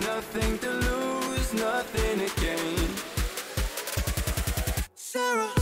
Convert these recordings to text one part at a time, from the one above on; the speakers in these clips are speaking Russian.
Nothing to lose, nothing to gain Sarah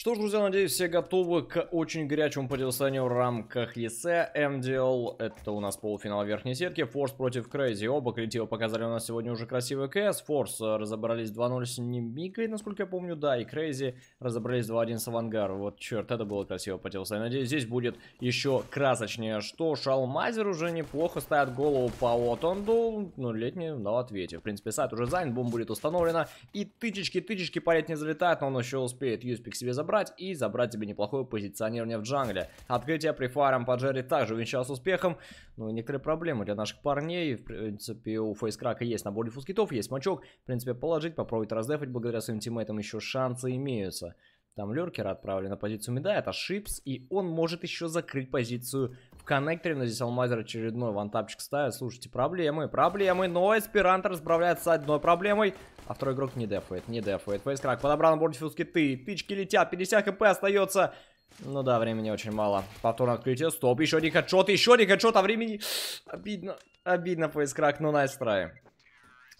Что ж, друзья, надеюсь, все готовы к очень горячему противостоянию в рамках ЕСЭ. МДЛ. это у нас полуфинал верхней сетки. Форс против Крейзи. Оба коллектива показали у нас сегодня уже красивый КС. Форс э, разобрались 2-0 с Немикой, насколько я помню, да. И Крейзи разобрались 2-1 с Авангар. Вот черт, это было красиво противостояние. Надеюсь, здесь будет еще красочнее. Что ж, Алмазер уже неплохо ставит голову по Отонду. Ну, летний на ну, ответе. В принципе, сайт уже занят, бомба будет установлена. И тычечки, тычечки, палец не залетает, но он еще успеет Юспик себе забрать забрать и забрать себе неплохое позиционирование в джангле. Открытие префаром по Джерри также увенчалось успехом, но ну некоторые проблемы для наших парней. В принципе, у Фейскрака есть набор фускитов, есть мачок. В принципе, положить, попробовать раздефать благодаря своим тиммейтам еще шансы имеются. Там Леркера отправили на позицию меда, это Шипс, и он может еще закрыть позицию коннекторе, но здесь Алмазер очередной вантапчик ставит. Слушайте, проблемы, проблемы, но Эспирант расправляется с одной проблемой, а второй игрок не дефает, не дефает. Фейскрак подобрал на борт фьюз киты, тычки летят, 50 хп остается. Ну да, времени очень мало. Повторное открытие, стоп, еще один хедшот, еще один хедшот, а времени... Обидно, обидно, фейскрак, но найс трай.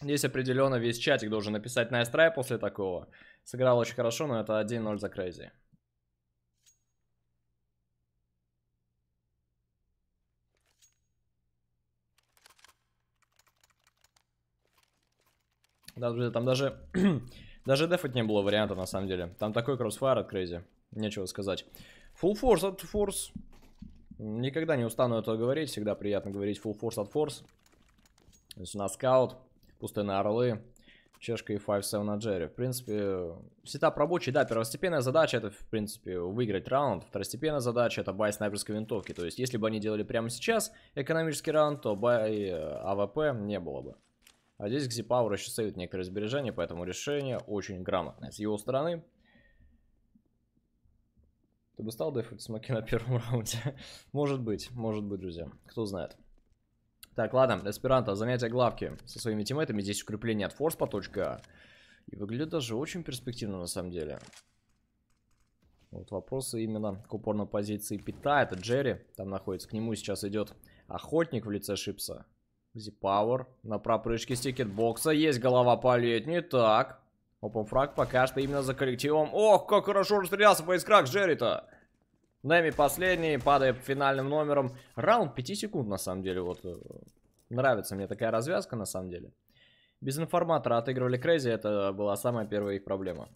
Здесь определенно весь чатик должен написать найс трай после такого. Сыграл очень хорошо, но это 1-0 за Крейзи. Да, друзья, там даже... даже дефать не было варианта, на самом деле. Там такой кроссфайр от Крейзи. Нечего сказать. Full force от force. Никогда не устану этого говорить. Всегда приятно говорить full force от force. То есть у нас скаут, пустые орлы, чешка и 5-7 на Джерри. В принципе, сетап рабочий, да, первостепенная задача это, в принципе, выиграть раунд. Второстепенная задача это бай снайперской винтовки. То есть, если бы они делали прямо сейчас экономический раунд, то бай э, АВП не было бы. А здесь Gzi Power еще стоит некоторые сбережения, поэтому решение очень грамотное с его стороны. Ты бы стал дефать смоки на первом раунде? может быть, может быть, друзья. Кто знает. Так, ладно, Эсперанто, занятие главки со своими тиммейтами. Здесь укрепление от форс по точке А. И выглядит даже очень перспективно на самом деле. Вот вопросы именно к упорной позиции Пита. Это Джерри там находится. К нему сейчас идет охотник в лице Шипса. Зипауэр. На пропрыжке стикет бокса, Есть голова полет. Не так. Опен фраг пока что именно за коллективом. Ох, как хорошо расстрелялся по искрах Джерри-то. Нэми последний, падает финальным номером. Раунд 5 секунд, на самом деле. Вот э, нравится мне такая развязка, на самом деле. Без информатора отыгрывали Крейзи, это была самая первая их проблема.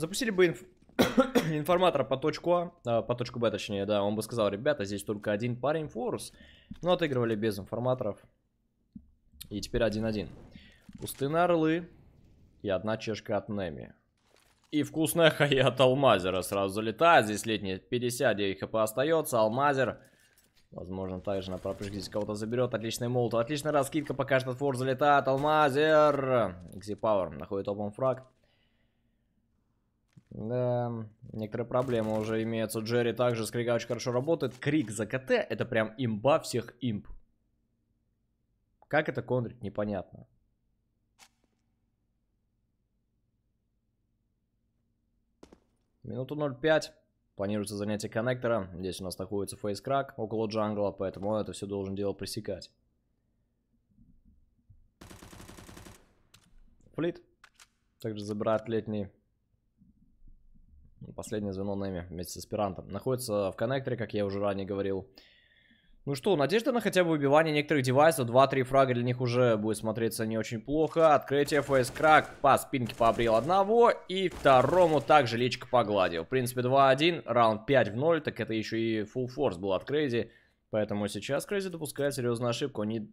Запустили бы инф... информатора по точку а, а, по точку Б точнее, да, он бы сказал, ребята, здесь только один парень форус. Но ну, отыгрывали без информаторов. И теперь 1 один. Пустына Орлы и одна чешка от Неми. И вкусная хая от Алмазера сразу залетает. Здесь летние 59 хп остается. Алмазер, возможно, также на пропрыжке здесь кого-то заберет. Отличный молот. Отличная раскидка пока что от Форд залетает. Алмазер. Экси Пауэр находит опен фраг. Да, некоторые проблемы уже имеются. Джерри также, Скрига очень хорошо работает. Крик за КТ это прям имба всех имп. Как это контрить, непонятно. Минуту 0.5. Планируется занятие коннектора. Здесь у нас находится фейскрак около джангла, поэтому это все должен дело пресекать. Флит. Также забирает летний последнее звено Неми вместе с аспирантом. Находится в коннекторе, как я уже ранее говорил. Ну что, надежда на хотя бы выбивание некоторых девайсов. 2-3 фрага для них уже будет смотреться не очень плохо. Открытие фейс крак по спинке побрил одного. И второму также личико погладил. В принципе, 2-1, раунд 5 в 0. Так это еще и full force был от Крейзи. Поэтому сейчас Крейзи допускает серьезную ошибку. Они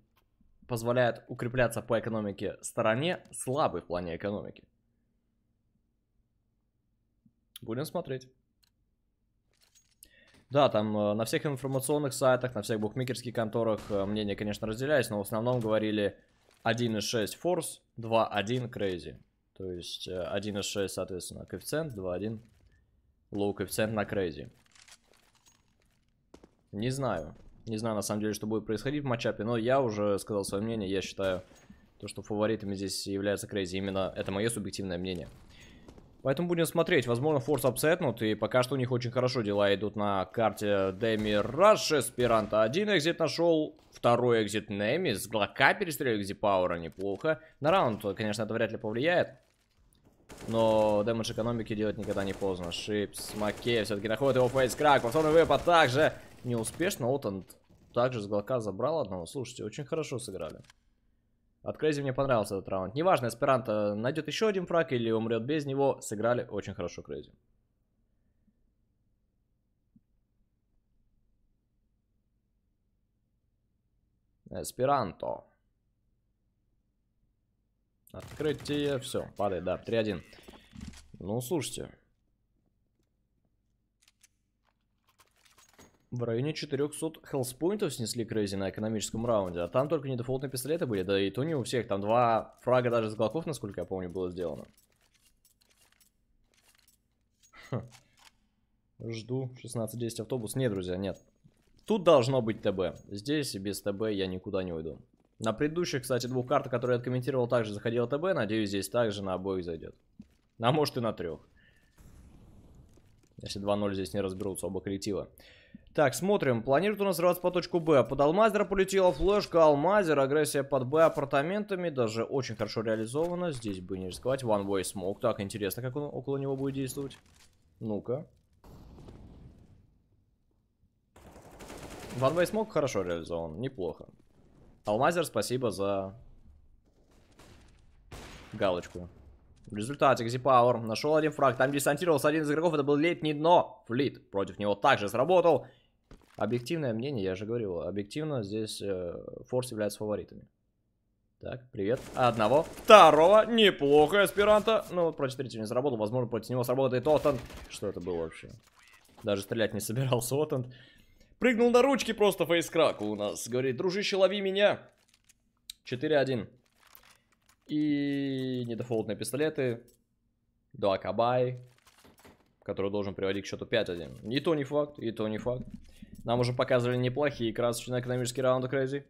позволяют укрепляться по экономике стороне. Слабый в плане экономики. Будем смотреть. Да, там э, на всех информационных сайтах, на всех букмекерских конторах э, мнения, конечно, разделялись, но в основном говорили 1.6 Force, 2.1 Crazy. То есть 1.6, э, соответственно, коэффициент, 2.1 low коэффициент на Crazy. Не знаю. Не знаю, на самом деле, что будет происходить в матчапе, но я уже сказал свое мнение. Я считаю, то, что фаворитами здесь является Crazy. Именно это мое субъективное мнение. Поэтому будем смотреть. Возможно, форс апсетнут. И пока что у них очень хорошо дела идут на карте Деми Раш. Эсперанто один экзит нашел. Второй экзит Неми. С Глока перестрелил экзит Пауэра. Неплохо. На раунд, конечно, это вряд ли повлияет. Но дэмэдж экономики делать никогда не поздно. Шипс, Макея все-таки находит его фейскрак. Повторный выпад также неуспешно. он также с Глока забрал одного. Слушайте, очень хорошо сыграли. От Крейзи мне понравился этот раунд. Неважно, Эсперанто найдет еще один фраг или умрет без него. Сыграли очень хорошо Крейзи. Эсперанто. Открытие. Все, падает, да. 3-1. Ну, слушайте. В районе 400 хелспоинтов снесли Крейзи на экономическом раунде, а там только недефолтные пистолеты были, да и то не у всех, там два фрага даже с глоков, насколько я помню, было сделано. Хм. Жду 16-10 автобус. Нет, друзья, нет. Тут должно быть ТБ. Здесь и без ТБ я никуда не уйду. На предыдущих, кстати, двух картах, которые я откомментировал, также заходил ТБ. Надеюсь, здесь также на обоих зайдет. А может и на трех. Если 2-0 здесь не разберутся оба коллектива. Так, смотрим. Планирует у нас срываться по точку Б. Под Алмазера полетела флешка. Алмазер. Агрессия под Б апартаментами. Даже очень хорошо реализована. Здесь бы не рисковать. One Way Smoke. Так, интересно, как он около него будет действовать. Ну-ка. One Way Smoke хорошо реализован. Неплохо. Алмазер, спасибо за галочку. В результате Газипауэр нашел один фраг. Там десантировался один из игроков. Это был летний дно. Флит против него также сработал. Объективное мнение, я же говорил. Объективно здесь э, Форс является фаворитами. Так, привет. Одного. Второго. Неплохо, аспиранта. Ну, вот против третьего не сработал. Возможно, против него сработает Отанд. Что это было вообще? Даже стрелять не собирался Отанд. Прыгнул на ручки просто фейскрак у нас. Говорит, дружище, лови меня. 4-1. И недофолтные пистолеты. Два Кабай, который должен приводить к счету 5-1. И то не факт, и то не факт. Нам уже показывали неплохие красочные экономические раунды Крейзи.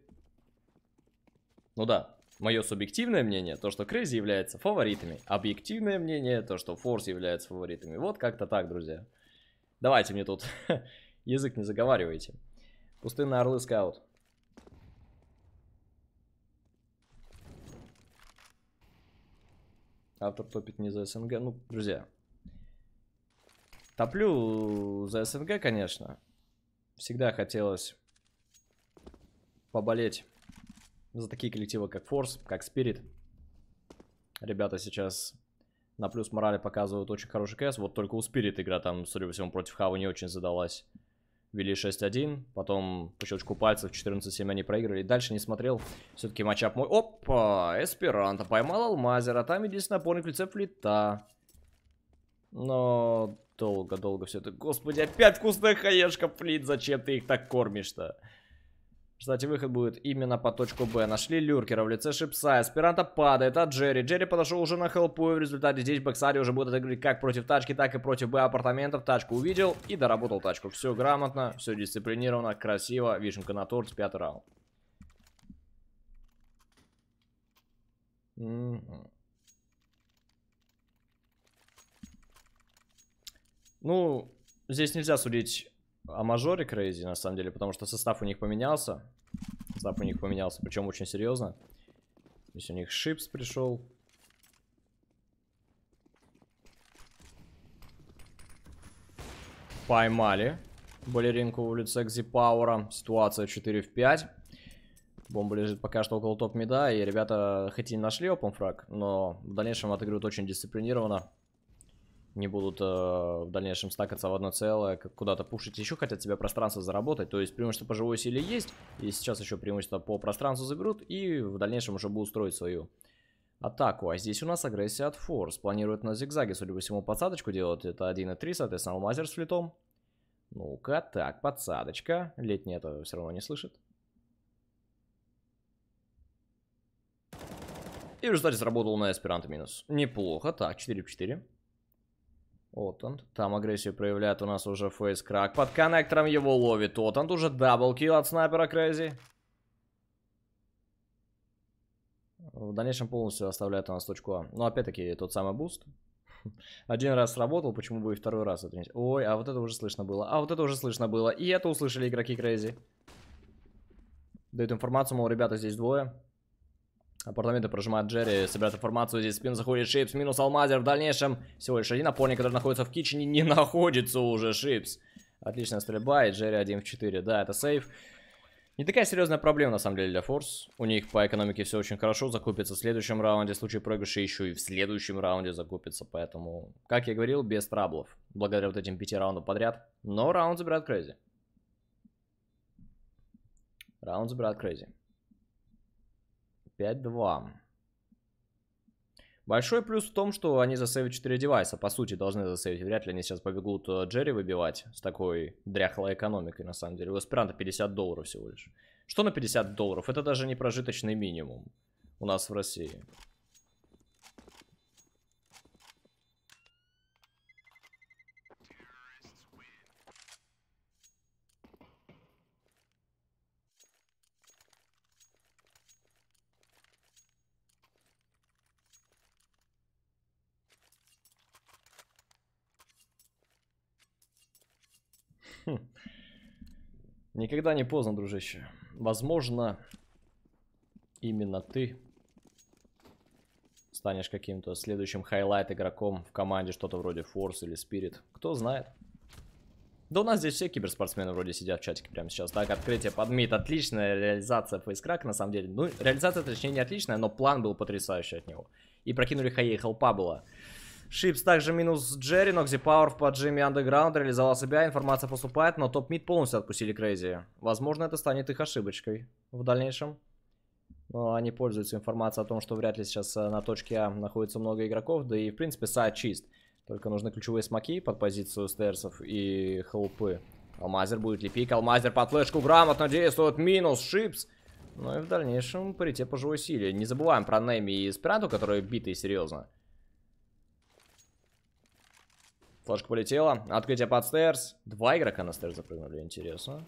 Ну да, мое субъективное мнение, то, что Крейзи является фаворитами. Объективное мнение, то, что Форс является фаворитами. Вот как-то так, друзья. Давайте мне тут язык не заговаривайте. Пустынный Орлы Скаут. Автор топит не за СНГ. Ну, друзья. Топлю за СНГ, конечно. Всегда хотелось поболеть за такие коллективы, как Force, как Spirit. Ребята сейчас на плюс морали показывают очень хороший кс. Вот только у Spirit игра там, судя по всему, против Хава не очень задалась вели 6-1, потом по щелчку пальцев 14-7 они проиграли, дальше не смотрел, все-таки матчап мой, опа, Эсперанто поймал Алмазера, там единственное опорный кольце Флита, но долго-долго все это, господи, опять вкусная хаешка, Флит, зачем ты их так кормишь-то? Кстати, выход будет именно по точку Б. Нашли люркера в лице Шипса. Аспиранта падает от Джерри. Джерри подошел уже на хелпу. И в результате здесь Бэксари уже будет отыгрывать как против тачки, так и против Б апартаментов. Тачку увидел и доработал тачку. Все грамотно, все дисциплинировано, красиво. Вишенка на торт, пятый раунд. Ну, здесь нельзя судить о мажоре Крейзи, на самом деле, потому что состав у них поменялся. Состав у них поменялся, причем очень серьезно. Здесь у них Шипс пришел. Поймали балеринку в лице Кзипаура. Ситуация 4 в 5. Бомба лежит пока что около топ-меда, и ребята хоть и нашли опенфраг, но в дальнейшем отыгрывают очень дисциплинированно не будут э, в дальнейшем стакаться в одно целое, куда-то пушить. Еще хотят себе пространство заработать, то есть преимущество по живой силе есть, и сейчас еще преимущество по пространству заберут, и в дальнейшем уже будут строить свою атаку. А здесь у нас агрессия от форс. планируют на зигзаге, судя по всему, подсадочку делать. Это 1.3, соответственно, алмазер с флитом. Ну-ка, так, подсадочка. Летний это все равно не слышит. И в результате сработал на аспиранта минус. Неплохо. Так, 4 в 4. Отант. Там агрессию проявляет у нас уже фейс-крак. Под коннектором его ловит Отант. Уже даблкил от снайпера Крейзи. В дальнейшем полностью оставляет у нас точку А. Но ну, опять-таки тот самый буст. Один раз сработал, почему бы и второй раз это не... Ой, а вот это уже слышно было. А вот это уже слышно было. И это услышали игроки Крейзи. Дают информацию, мол, ребята, здесь двое. Апартаменты прожимает Джерри, собирает информацию, здесь спин заходит Шипс, минус Алмазер. В дальнейшем всего лишь один опорник, который находится в кичине, не находится уже Шипс. Отличная стрельба, и Джерри 1 в 4, да, это сейф. Не такая серьезная проблема, на самом деле, для Форс. У них по экономике все очень хорошо, закупится в следующем раунде, в случае проигрыша еще и в следующем раунде закупится, поэтому, как я говорил, без траблов, благодаря вот этим пяти раундам подряд, но раунд забирает Крейзи. Раунд забирает Крейзи. 5.2. Большой плюс в том, что они засейвят 4 девайса. По сути, должны засейвить. Вряд ли они сейчас побегут э, Джерри выбивать с такой дряхлой экономикой, на самом деле. У аспиранта 50 долларов всего лишь. Что на 50 долларов? Это даже не прожиточный минимум у нас в России. Никогда не поздно, дружище. Возможно, именно ты станешь каким-то следующим хайлайт игроком в команде, что-то вроде Force или Spirit. Кто знает. Да у нас здесь все киберспортсмены вроде сидят в чатике прямо сейчас. Так, открытие под мид. Отличная реализация фейскрака, на самом деле. Ну, реализация, точнее, не отличная, но план был потрясающий от него. И прокинули хаей, хелпа была. Шипс также минус Джерри, Нокзи Пауэр по Джимми Андеграунд реализовал себя, информация поступает, но топ-мид полностью отпустили Крейзи. Возможно, это станет их ошибочкой в дальнейшем. Но они пользуются информацией о том, что вряд ли сейчас э, на точке А находится много игроков, да и в принципе сайт чист. Только нужны ключевые смоки под позицию стерсов и хелпы. Алмазер будет ли пик? Алмазер под флешку грамотно действует. Минус Шипс. Ну и в дальнейшем паритет по живой силе. Не забываем про Нейми и Спирату, которые биты серьезно. Флажка полетела. Открытие под стерс. Два игрока на стерс запрыгнули, интересно.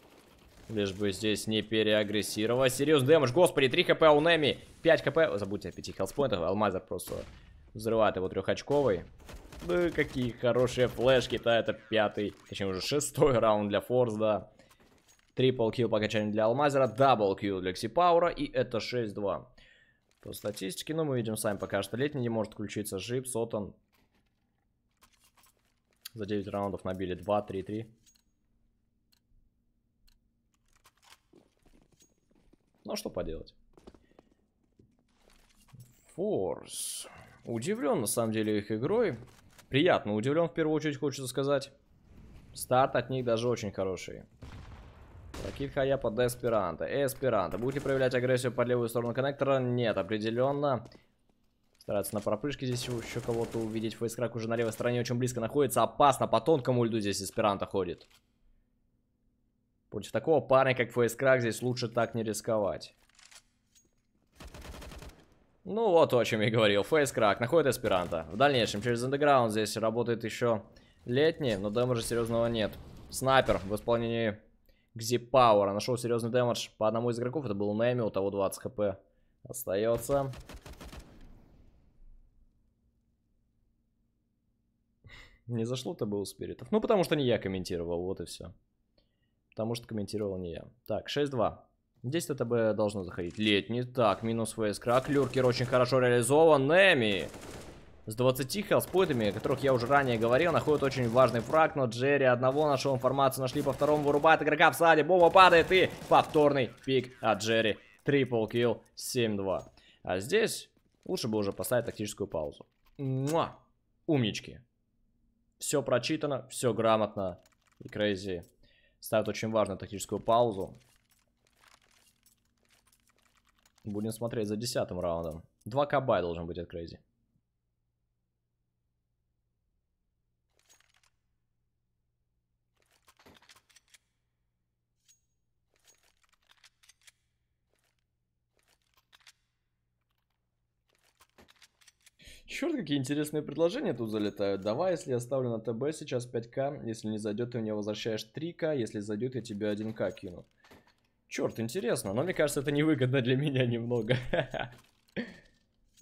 Лишь бы здесь не переагрессировать. Серьез дэмэдж, господи, 3 хп у Неми. 5 хп, забудьте о 5 хелспоинтах. Алмазер просто взрывает его трехочковый. Да какие хорошие флешки-то, это пятый, точнее уже шестой раунд для Форс, да. Трипл килл по окончанию для Алмазера, дабл килл для Ксипаура и это 6-2. По статистике, ну мы видим сами пока что летний не может включиться, Жип, Сотан, за 9 раундов набили 2, 3, 3. Ну а что поделать. Форс. Удивлен на самом деле их игрой. Приятно удивлен в первую очередь, хочется сказать. Старт от них даже очень хороший. Ракит Хаяпа Деспиранта. Эспиранта. Будете проявлять агрессию под левую сторону коннектора? Нет, определенно. Стараться на пропрыжке здесь еще кого-то увидеть. Фейскрак уже на левой стороне очень близко находится. Опасно, по тонкому льду здесь Эсперанто ходит. Против такого парня, как Фейскрак, здесь лучше так не рисковать. Ну вот о чем я говорил. Фейскрак находит Эсперанто. В дальнейшем через андеграунд здесь работает еще летний, но дэмэджа серьезного нет. Снайпер в исполнении Гзи Пауэра нашел серьезный дэмэдж по одному из игроков. Это был Нэми, у того 20 хп остается. Не зашло Табу Спиритов. Ну, потому что не я комментировал, вот и все. Потому что комментировал не я. Так, 6-2. Здесь ТТБ должно заходить. Летний. Так, минус фейскрак. Люркер очень хорошо реализован. Неми. С 20 хелспойтами, о которых я уже ранее говорил, находит очень важный фраг, но Джерри одного нашел информацию, нашли по второму, вырубает игрока в саде, Бомба падает и повторный пик от Джерри. Трипл килл, 7-2. А здесь лучше бы уже поставить тактическую паузу. Муа! Умнички. Все прочитано, все грамотно. И Крейзи ставит очень важную тактическую паузу. Будем смотреть за десятым раундом. 2 кабай должен быть от Крейзи. Черт, какие интересные предложения тут залетают. Давай, если я ставлю на ТБ сейчас 5к, если не зайдет, ты мне возвращаешь 3к, если зайдет, я тебе 1к кину. Черт, интересно, но мне кажется, это невыгодно для меня немного.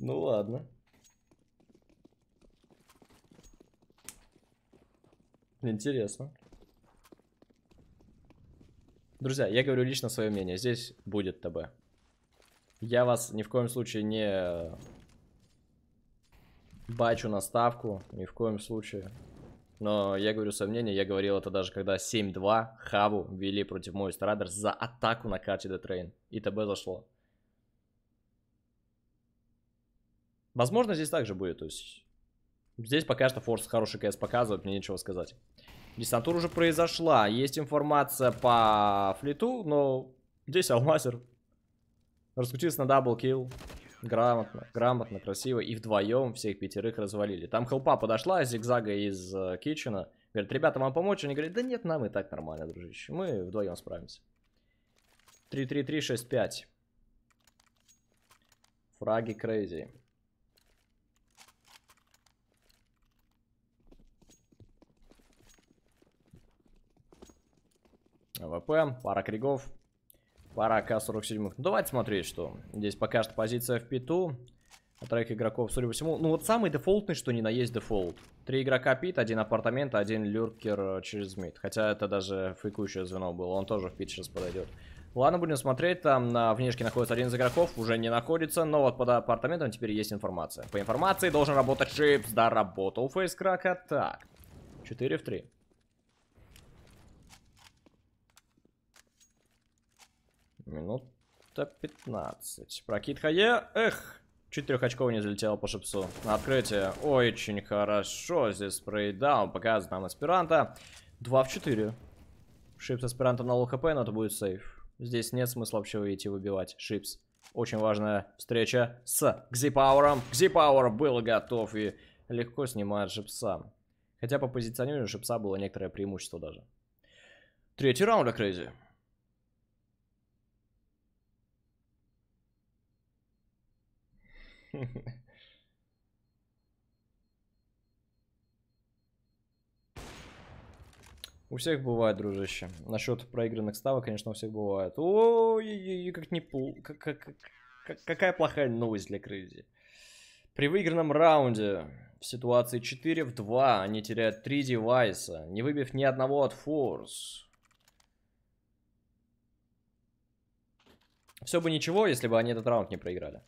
Ну ладно. Интересно. Друзья, я говорю лично свое мнение. Здесь будет ТБ. Я вас ни в коем случае не бачу на ставку, ни в коем случае. Но я говорю сомнения, я говорил это даже когда 7-2 Хаву вели против Моист Радерс за атаку на карте Детрейн. И ТБ зашло. Возможно, здесь также будет. То есть здесь пока что Форс хороший КС показывает, мне нечего сказать. Десантура уже произошла. Есть информация по флиту, но здесь Алмазер. Раскрутился на даблкил. Грамотно, грамотно, красиво. И вдвоем всех пятерых развалили. Там хелпа подошла зигзага из э, Говорит, ребята, вам помочь? Они говорят, да нет, нам и так нормально, дружище. Мы вдвоем справимся. 3-3-3-6-5. Фраги крейзи. ВП, пара кригов. Пора К-47. Ну, давайте смотреть, что. Здесь пока что позиция в питу. А игроков, судя по всему. Ну вот самый дефолтный, что ни на есть дефолт. Три игрока пит, один апартамент, один люркер э, через мид. Хотя это даже фейкующее звено было. Он тоже в пит сейчас подойдет. Ладно, будем смотреть. Там на внешке находится один из игроков, уже не находится. Но вот под апартаментом теперь есть информация. По информации должен работать шипс. Да, работал фейскрак. Так, 4 в 3. Минута 15. Прокид Хае. Эх, чуть очков не залетел по шипсу. На открытие. Очень хорошо здесь проедал, Показывает нам аспиранта. 2 в 4. Шипс аспиранта на лоу хп, но это будет сейф. Здесь нет смысла вообще идти выбивать. Шипс. Очень важная встреча с Гзипауэром. Гзипауэр был готов и легко снимает Шипса. Хотя по позиционированию Шипса было некоторое преимущество даже. Третий раунд, Крейзи. У всех бывает, дружище. Насчет проигранных ставок, конечно, у всех бывает. Ой, как не пул. какая плохая новость для Крызи. При выигранном раунде в ситуации 4 в 2 они теряют 3 девайса, не выбив ни одного от форс. Все бы ничего, если бы они этот раунд не проиграли.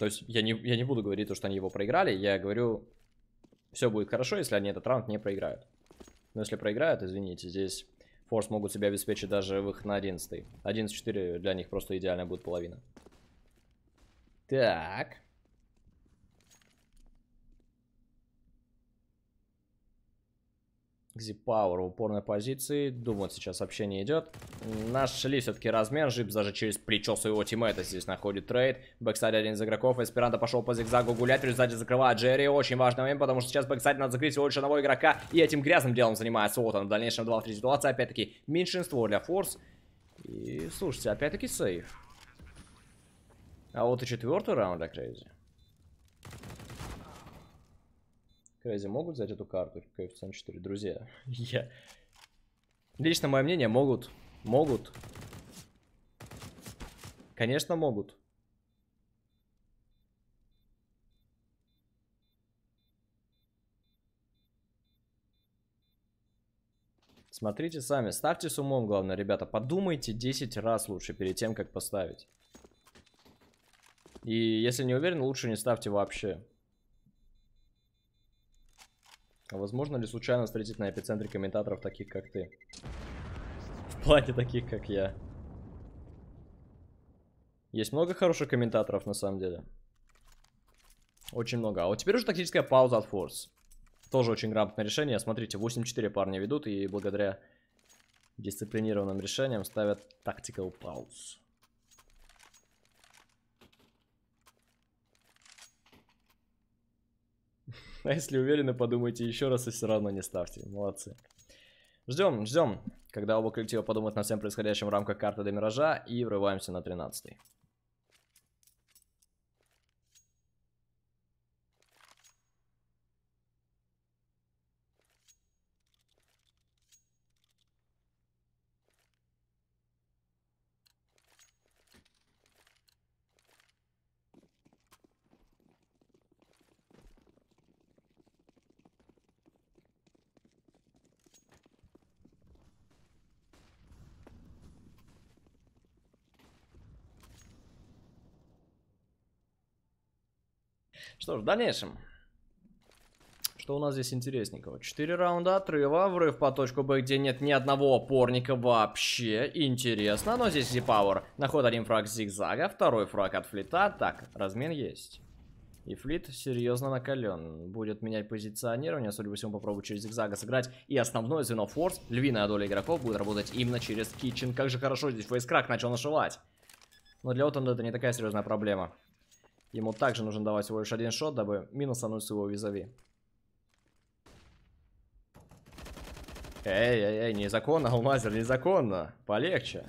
То есть я не, я не буду говорить то, что они его проиграли. Я говорю, все будет хорошо, если они этот раунд не проиграют. Но если проиграют, извините, здесь форс могут себя обеспечить даже выход на 11. 11-4 для них просто идеально будет половина. Так. Экзи Пауэр в упорной позиции. Думают, сейчас вообще не идет. Нашли все-таки размен. Жип даже через плечо своего тиммейта здесь находит трейд. Бэксайд один из игроков. Эсперанто пошел по зигзагу гулять. В результате закрывает Джерри. Очень важный момент, потому что сейчас бэксайд надо закрыть всего лишь одного игрока. И этим грязным делом занимается вот он В дальнейшем 2 в 3 ситуации. Опять-таки меньшинство для Форс. И слушайте, опять-таки сейф. А вот и четвертый раунд, Крейзи. Крэзи могут взять эту карту? КФЦМ 4, друзья. Я... Лично мое мнение, могут. Могут. Конечно, могут. Смотрите сами, ставьте с умом, главное, ребята. Подумайте 10 раз лучше перед тем, как поставить. И если не уверен, лучше не ставьте вообще. А возможно ли случайно встретить на эпицентре комментаторов таких, как ты? В плане таких, как я. Есть много хороших комментаторов, на самом деле. Очень много. А вот теперь уже тактическая пауза от Форс. Тоже очень грамотное решение. Смотрите, 8-4 парни ведут, и благодаря дисциплинированным решениям ставят тактикал паузу. А если уверены, подумайте еще раз и все равно не ставьте. Молодцы. Ждем, ждем, когда оба коллектива подумают над всем происходящим в рамках карты до Миража и врываемся на 13 Что ж, в дальнейшем. Что у нас здесь интересненького? Четыре раунда отрыва, врыв по точку Б, где нет ни одного опорника вообще. Интересно, но здесь Зипауэр. На ход один фраг зигзага, второй фраг от флита. Так, размен есть. И флит серьезно накален. Будет менять позиционирование. Судя по всему, попробую через зигзага сыграть. И основное звено форс, львиная доля игроков, будет работать именно через китчен. Как же хорошо здесь фейскрак начал нашивать. Но для Оттенда это не такая серьезная проблема. Ему также нужно давать всего лишь один шот, дабы минусануть своего визави. Эй, эй, эй, незаконно, Алмазер, незаконно. Полегче.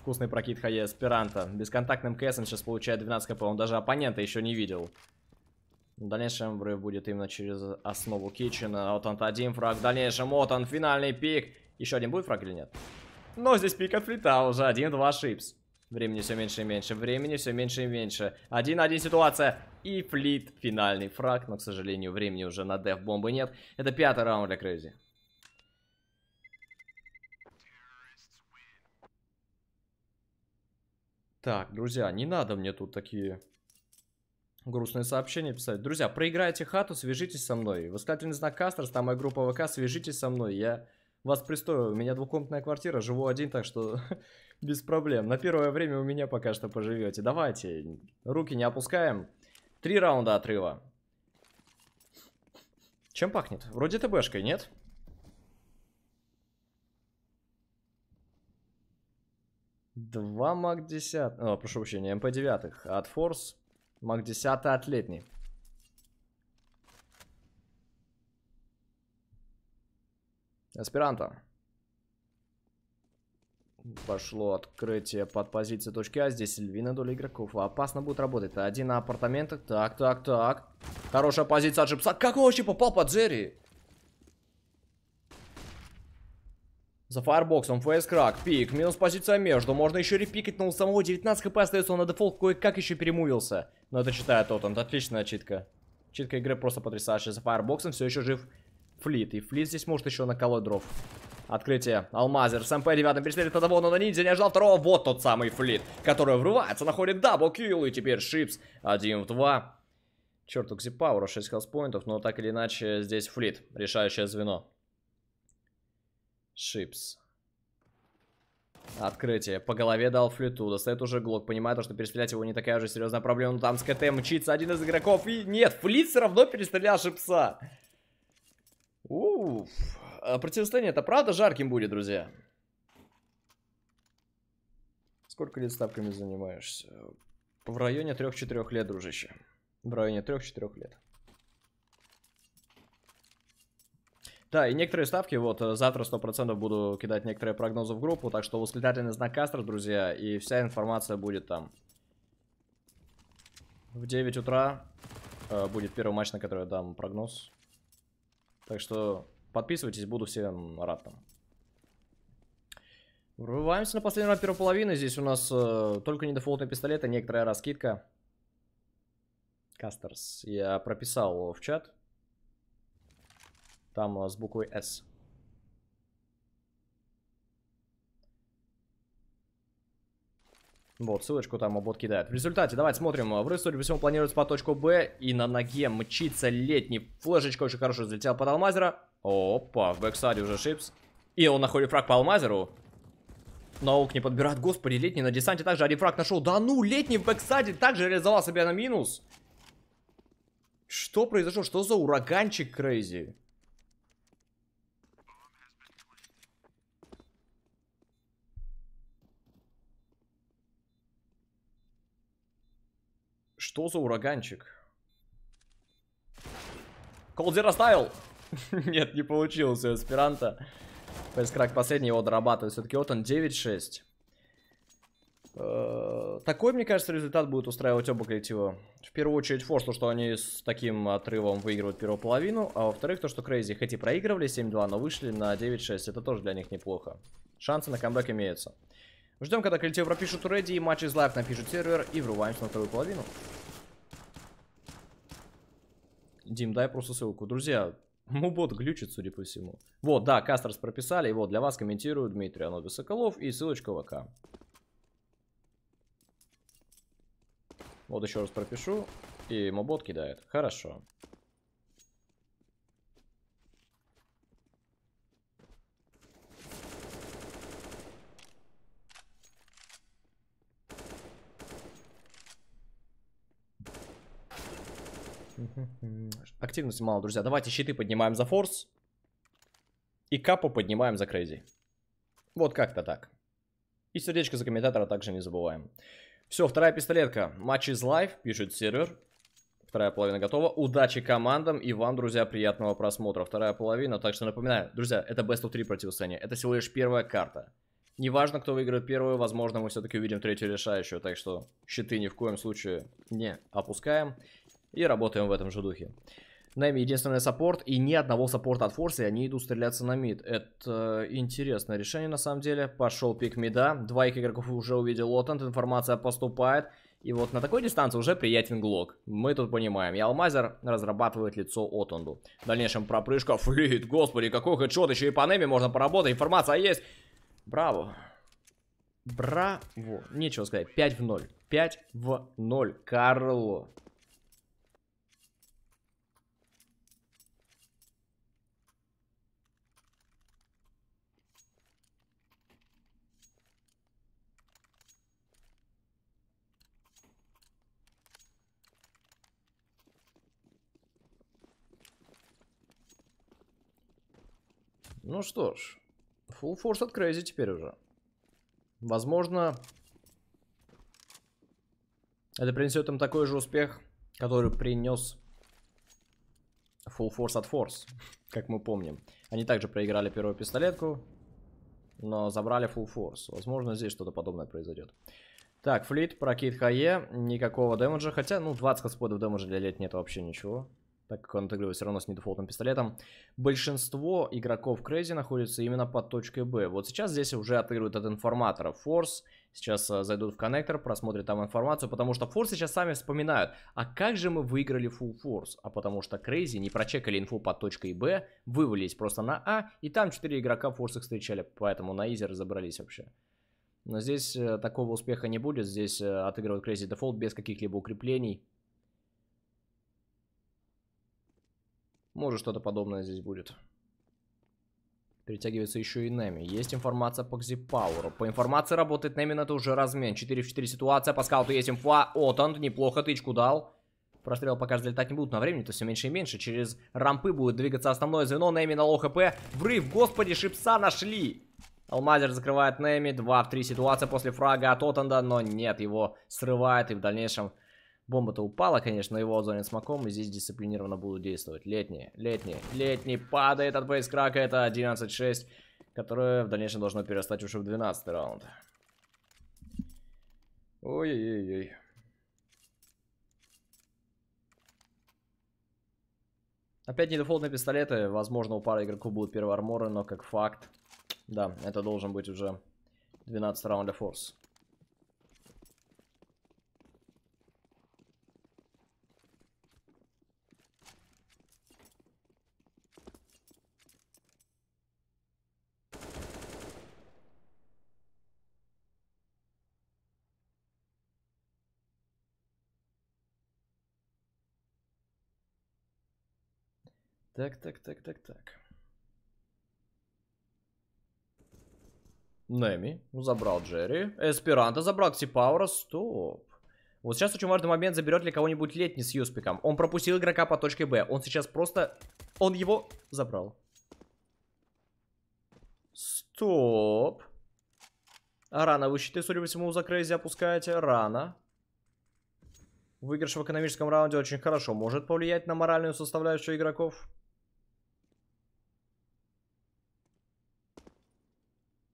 Вкусный прокид Хае Аспиранта. Бесконтактным КСом сейчас получает 12 кп. Он даже оппонента еще не видел. В дальнейшем врыв будет именно через основу Кичина. А вот он один фраг. В дальнейшем вот он, финальный пик. Еще один будет фраг или нет? Но здесь пик отлетал уже. один, два шипс. Времени все меньше и меньше, времени все меньше и меньше. Один на один ситуация. И флит, финальный фраг, но, к сожалению, времени уже на деф-бомбы нет. Это пятый раунд для Крейзи. Так, друзья, не надо мне тут такие грустные сообщения писать. Друзья, проиграйте хату, свяжитесь со мной. Восклицательный знак Кастерс, там моя группа ВК, свяжитесь со мной. Я вас пристою, у меня двухкомнатная квартира, живу один, так что Без проблем. На первое время у меня пока что поживете. Давайте. Руки не опускаем. Три раунда отрыва. Чем пахнет? Вроде ТБшкой, нет? Два МАК-10... О, а, прошу прощения, МП-9 от Форс. МАК-10 от Летний. Аспиранта. Пошло открытие под позиции точки А. Здесь львиная доля игроков. Опасно будет работать. Один на апартаментах. Так, так, так. Хорошая позиция от Джипса. Как он вообще попал под Джерри? За фаербоксом фейскрак, пик, минус позиция между, можно еще репикать, но у самого 19 хп остается, он на дефолт кое-как еще перемувился. Но это читает Тоттен, отличная читка. Читка игры просто потрясающая, за фаербоксом все еще жив Флит, и Флит здесь может еще наколоть дров. Открытие. Алмазер. СМП девятым переследует того, но на ниндзя не ждал второго. Вот тот самый флит, который врывается, находит даблкил. И теперь Шипс. Один в два. Черт, у Ксипаура 6 хелспоинтов, но так или иначе здесь флит. Решающее звено. Шипс. Открытие. По голове дал флиту, Достает уже Глок. Понимает, что перестрелять его не такая уже серьезная проблема. Но там с КТ мчится один из игроков. И нет, флит все равно перестрелял Шипса. Уф. А, противостояние это правда жарким будет, друзья? Сколько лет ставками занимаешься? В районе 3-4 лет, дружище. В районе 3-4 лет. Да, и некоторые ставки, вот э, завтра 100% буду кидать некоторые прогнозы в группу, так что восклицательный знак Кастро, друзья, и вся информация будет там. В 9 утра э, будет первый матч, на который я дам прогноз. Так что Подписывайтесь, буду всем рад там. Врываемся на последний раунд первой половины. Здесь у нас э, только не дефолтные пистолеты, некоторая раскидка. Кастерс. Я прописал в чат. Там э, с буквой S. Вот, ссылочку там бот кидает. В результате, давайте смотрим. В судя по всему, планируется по точку Б. И на ноге мчится летний. Флешечка очень хорошо взлетела под алмазера. Опа, в Бэксаде уже шипс. И он находит фраг по алмазеру. Наук не подбирает. Господи, летний на десанте также арифраг нашел. Да ну, летний в Бэксаде также реализовал себя на минус. Что произошло? Что за ураганчик крейзи? Что за ураганчик? Колдер оставил. Нет, не получилось у аспиранта. Фейскрак последний его дорабатывает. Все-таки вот он 9-6. Э, такой, мне кажется, результат будет устраивать оба коллектива. В первую очередь форс, то, что они с таким отрывом выигрывают первую половину. А во-вторых, то, что Крейзи хоть и проигрывали 7-2, но вышли на 9-6. Это тоже для них неплохо. Шансы на камбэк имеются. Ждем, когда коллектив пропишут ready и матч из лайф напишут сервер и врываемся на вторую половину. Дим, дай просто ссылку. Друзья, Мубот ну, глючит, судя по всему. Вот, да, Кастерс прописали. вот для вас комментируют Дмитрий Анобис Соколов и ссылочка в ВК. Вот еще раз пропишу. И мобот кидает. Хорошо. активности мало, друзья. Давайте щиты поднимаем за форс. И капу поднимаем за крейзи. Вот как-то так. И сердечко за комментатора также не забываем. Все, вторая пистолетка. Матч из лайв, пишет сервер. Вторая половина готова. Удачи командам и вам, друзья, приятного просмотра. Вторая половина. Так что напоминаю, друзья, это Best of 3 противостояние. Это всего лишь первая карта. Неважно, кто выиграет первую, возможно, мы все-таки увидим третью решающую. Так что щиты ни в коем случае не опускаем. И работаем в этом же духе. Нами единственный саппорт и ни одного саппорта от Форса, и они идут стреляться на мид. Это интересное решение на самом деле. Пошел пик мида, двоих игроков уже увидел Лотант, информация поступает. И вот на такой дистанции уже приятен Глок. Мы тут понимаем. И Алмазер разрабатывает лицо Отонду. В дальнейшем пропрыжка. Флит, господи, какой хедшот. Еще и по неми можно поработать. Информация есть. Браво. Браво. Нечего сказать. 5 в 0. 5 в 0. Карло. Ну что ж, full force от Crazy теперь уже. Возможно, это принесет им такой же успех, который принес Full Force от Force, как мы помним. Они также проиграли первую пистолетку, но забрали Full Force. Возможно, здесь что-то подобное произойдет. Так, флит, прокид хае, никакого дэмэджа, хотя, ну, 20 касподов дэмэджа для лет нет вообще ничего так как он отыгрывает все равно с недефолтным пистолетом. Большинство игроков Crazy находится именно под точкой Б. Вот сейчас здесь уже отыгрывают от информатора Force. Сейчас э, зайдут в коннектор, просмотрят там информацию, потому что Force сейчас сами вспоминают, а как же мы выиграли Full Force? А потому что Crazy не прочекали инфу под точкой Б, вывалились просто на А, и там 4 игрока Force их встречали, поэтому на Изер разобрались вообще. Но здесь э, такого успеха не будет, здесь э, отыгрывают Crazy Default без каких-либо укреплений, Может что-то подобное здесь будет. Перетягивается еще и Неми. Есть информация по Кзипауэру. По информации работает Неми Немин, это уже размен. 4 в 4 ситуация. По скауту есть инфа. Отанд неплохо тычку дал. Прострел пока залетать не будут, на времени-то все меньше и меньше. Через рампы будет двигаться основное звено. Неми на лоу хп. Врыв, господи, шипса нашли. Алмазер закрывает Неми. 2 в 3 ситуация после фрага от Отанда, но нет, его срывает и в дальнейшем Бомба-то упала, конечно, его зонит смоком, и здесь дисциплинированно будут действовать. Летний, летний, летний падает от бейскрака, это 11-6, которое в дальнейшем должно перестать уже в 12 раунд. Ой-ой-ой. Опять не дефолтные пистолеты, возможно у пары игроков будут первые арморы, но как факт, да, это должен быть уже 12 раунда форс. Так, так, так, так, так. Неми ну, забрал Джерри. Эсперанто забрал Ксипаура. Стоп. Вот сейчас очень важный момент, заберет ли кого-нибудь летний с Юспиком. Он пропустил игрока по точке Б. Он сейчас просто... Он его забрал. Стоп. А рано вы щиты, судя по всему, за Крейзи опускаете. Рано. Выигрыш в экономическом раунде очень хорошо может повлиять на моральную составляющую игроков.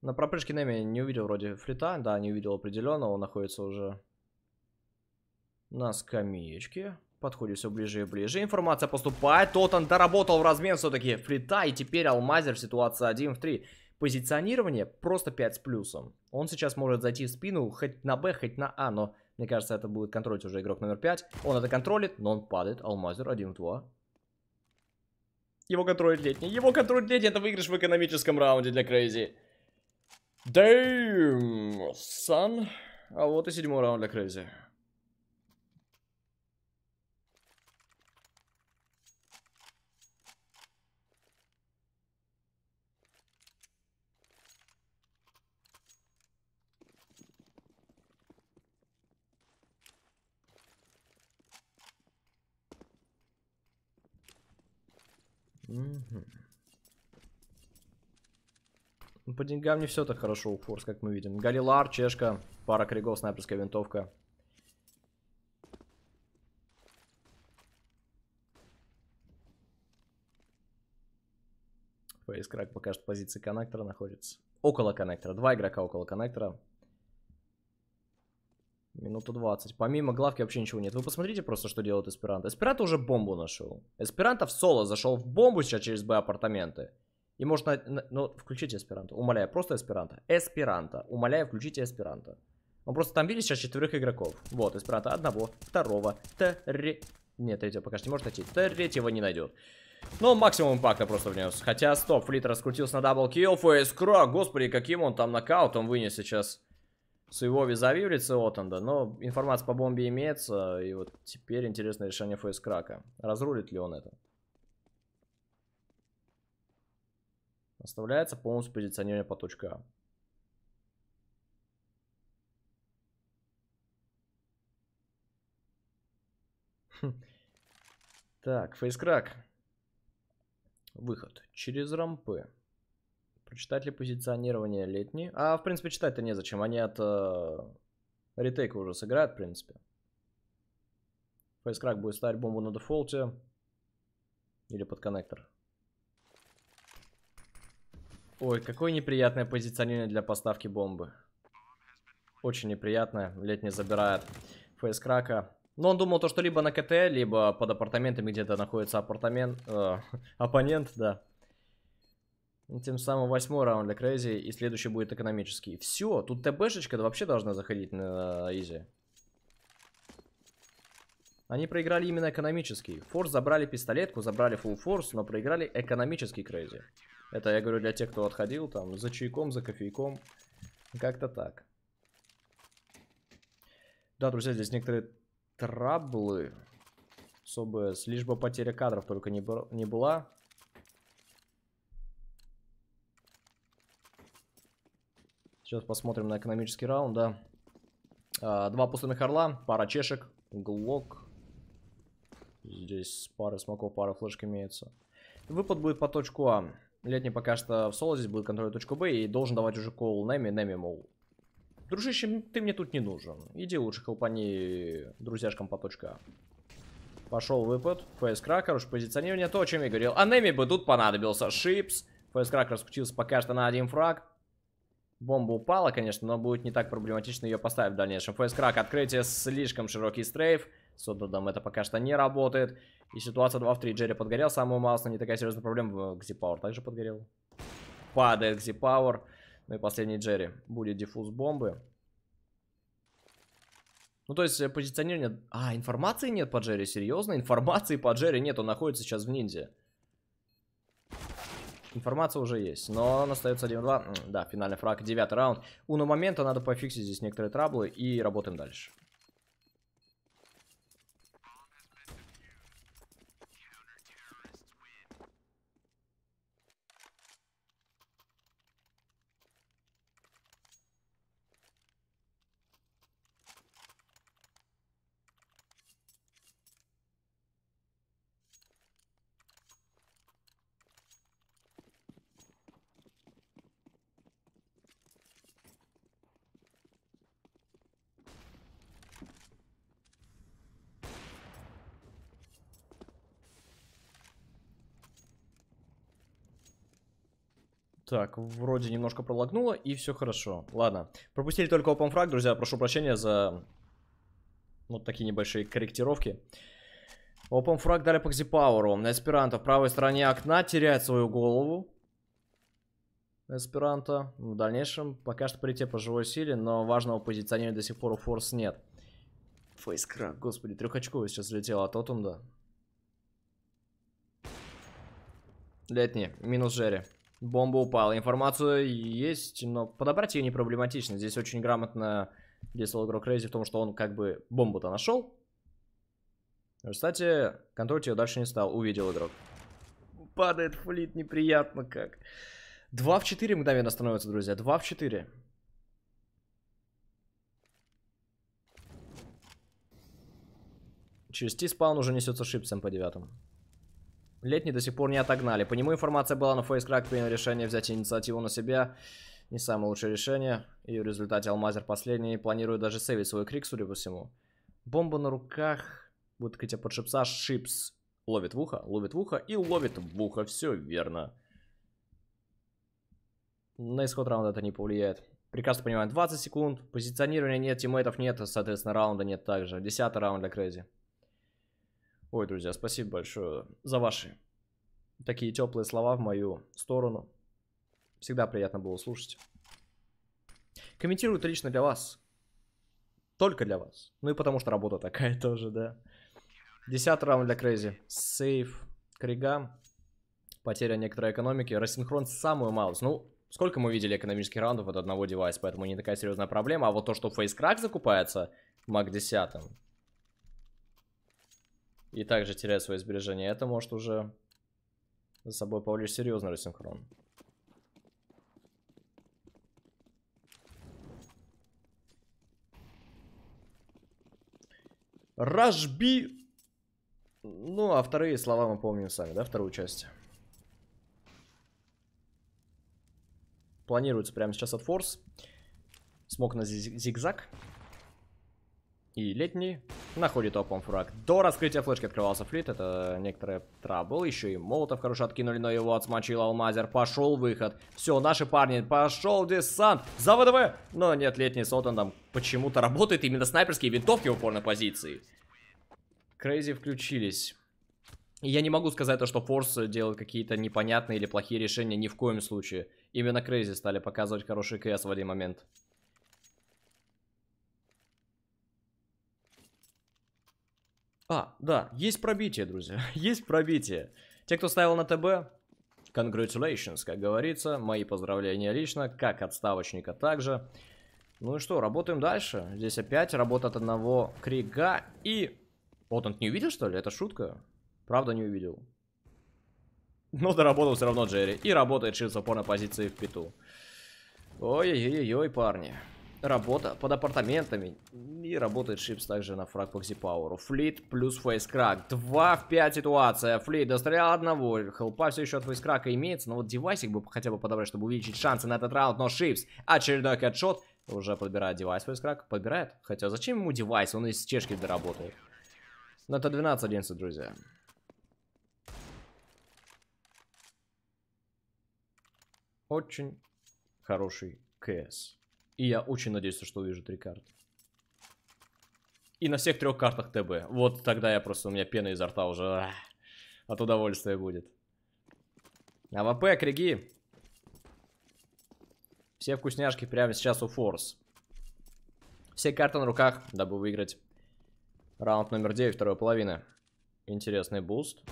На пропрыжке Неми не увидел вроде фрита. Да, не увидел определенно. Он находится уже на скамеечке. Подходит все ближе и ближе. Информация поступает. Тот он доработал в размен все-таки фрита. И теперь Алмазер ситуация 1 в 3. Позиционирование просто 5 с плюсом. Он сейчас может зайти в спину хоть на Б, хоть на А. Но мне кажется, это будет контролить уже игрок номер 5. Он это контролит, но он падает. Алмазер 1 в 2. Его контролит летний. Его контролит летний. Это выигрыш в экономическом раунде для Крейзи. Damn, son. Oh, what is it more around like crazy? Mm-hmm. Ну, по деньгам не все так хорошо у Форс, как мы видим. Галилар, чешка, пара кригов, снайперская винтовка. Фейскрак покажет позиции коннектора находится. Около коннектора. Два игрока около коннектора. Минута 20. Помимо главки вообще ничего нет. Вы посмотрите просто, что делает Эспирант. Эспирант уже бомбу нашел. Эспирантов соло зашел в бомбу сейчас через Б апартаменты. И можно, ну, включите эсперанто, умоляю, просто эсперанто. Эсперанто, умоляю, включите эсперанто. Мы просто там били сейчас четверых игроков. Вот, эсперанто одного, второго, три... Нет, третьего пока что не может найти. Третьего не найдет. Но ну, максимум импакта просто внес. Хотя, стоп, Флит раскрутился на дабл килл Фейскра, господи, каким он там нокаутом вынес сейчас своего визави в лице Оттенда. Но информация по бомбе имеется. И вот теперь интересное решение Фейскрака. Разрулит ли он это? Оставляется полностью позиционирование по точке А. Хм. Так, фейскрак. Выход. Через рампы. Прочитать ли позиционирование летний? А, в принципе, читать-то незачем. Они от э, ретейка уже сыграют, в принципе. Фейскрак будет ставить бомбу на дефолте. Или под коннектор. Ой, какое неприятное позиционирование для поставки бомбы. Очень неприятное. Лет не забирает фейскрака. Но он думал то, что либо на КТ, либо под апартаментами где-то находится апартамент... Э, оппонент, да. Тем самым восьмой раунд для Крейзи, и следующий будет экономический. Все, тут ТБшечка да, вообще должна заходить на изи. Они проиграли именно экономический. Форс забрали пистолетку, забрали фул форс, но проиграли экономический Крейзи. Это я говорю для тех, кто отходил там за чайком, за кофейком. Как-то так. Да, друзья, здесь некоторые траблы с ОБС. Лишь бы потеря кадров только не, не была. Сейчас посмотрим на экономический раунд, да. А, два пустынных орла, пара чешек, глок. Здесь пара смоков, пара флешек имеется. Выпад будет по точку А. Летний пока что в соло здесь будет точку Б и должен давать уже кол Неми. Неми, мол, дружище, ты мне тут не нужен. Иди лучше колпани друзьяшкам по точка. А». Пошел выпад. Фейскрак, хорошее позиционирование. То, о чем я говорил. А Неми бы тут понадобился. Шипс. Фейскрак раскучился пока что на один фраг. Бомба упала, конечно, но будет не так проблематично ее поставить в дальнейшем. Фейскрак, открытие, слишком широкий стрейф с отдадом это пока что не работает. И ситуация 2 в 3. Джерри подгорел, самому масло, не такая серьезная проблема. Гзипауэр также подгорел. Падает Гзипауэр. Ну и последний Джерри. Будет диффуз бомбы. Ну, то есть э, позиционирование... А, информации нет по Джерри, серьезно? Информации по Джерри нет, он находится сейчас в ниндзя. Информация уже есть, но он остается 1-2. Да, финальный фраг, девятый раунд. У на момента надо пофиксить здесь некоторые траблы и работаем дальше. Так, вроде немножко пролагнуло, и все хорошо. Ладно, пропустили только open фраг, друзья, прошу прощения за вот такие небольшие корректировки. Open фраг дали по Гзипауэру. Эсперанто в правой стороне окна теряет свою голову. Эсперанто. В дальнейшем пока что прийти по живой силе, но важного позиционирования до сих пор у Форс нет. Фейскрак, господи, трехочковый сейчас летел он да. Летний, минус Джерри. Бомба упала. Информация есть, но подобрать ее не проблематично. Здесь очень грамотно действовал игрок Рейзи в том, что он как бы бомбу-то нашел. Кстати, результате контролить ее дальше не стал. Увидел игрок. Падает флит, неприятно как. 2 в 4 мгновенно становится, друзья. 2 в 4. Через T-спаун уже несется шипсом по девятому. Летний до сих пор не отогнали. По нему информация была, но Фейскрак принял решение взять инициативу на себя. Не самое лучшее решение. И в результате Алмазер последний планирует даже сейвить свой крик, судя по всему. Бомба на руках. Вот хотя под шипса шипс. Ловит в ухо, ловит в ухо и ловит в ухо. Все верно. На исход раунда это не повлияет. Прекрасно понимаем. 20 секунд. Позиционирования нет, тиммейтов нет. Соответственно, раунда нет также. Десятый раунд для Крейзи. Ой, друзья, спасибо большое за ваши такие теплые слова в мою сторону. Всегда приятно было слушать. Комментируют лично для вас. Только для вас. Ну и потому что работа такая тоже, да. Десятый раунд для Крейзи. Сейф Крига. Потеря некоторой экономики. Рассинхрон самую малость. Ну, сколько мы видели экономических раундов от одного девайса, поэтому не такая серьезная проблема. А вот то, что фейскрак закупается маг десятым и также теряет свои сбережения, это может уже за собой повлечь серьезный рассинхрон. Рашби! Ну, а вторые слова мы помним сами, да, вторую часть. Планируется прямо сейчас от форс. Смог на зигзаг и летний находит опом фраг. До раскрытия флешки открывался флит, это некоторые трабл. Еще и молотов хорошо откинули, но его отсмочил алмазер. Пошел выход. Все, наши парни, пошел десант. За ВДВ! Но нет, летний с там почему-то работает именно снайперские винтовки в упорной позиции. Крейзи включились. я не могу сказать то, что Форс делает какие-то непонятные или плохие решения ни в коем случае. Именно Крейзи стали показывать хороший КС в один момент. А, да, есть пробитие, друзья. есть пробитие. Те, кто ставил на ТБ, congratulations, как говорится. Мои поздравления лично, как отставочника также. Ну и что, работаем дальше. Здесь опять работа от одного крига и... Вот он не увидел, что ли? Это шутка? Правда не увидел. Но доработал все равно Джерри. И работает шип с опорной позиции в пету. Ой-ой-ой, парни. Работа под апартаментами. И работает Шипс также на фраг Фокси Пауэру. Флит плюс фейскрак. 2 в 5 ситуация. Флит дострелял одного. Хелпа все еще от фейскрака имеется. Но вот девайсик бы хотя бы подобрать, чтобы увеличить шансы на этот раунд. Но Шипс очередной кэтшот. Уже подбирает девайс фейскрак. Подбирает. Хотя зачем ему девайс? Он из чешки доработает. Но это 12-11, друзья. Очень хороший КС. И я очень надеюсь, что увижу три карты. И на всех трех картах ТБ. Вот тогда я просто, у меня пена изо рта уже ах, от удовольствия будет. АВП, а криги. Все вкусняшки прямо сейчас у Форс. Все карты на руках, дабы выиграть раунд номер 9, второй половины. Интересный буст.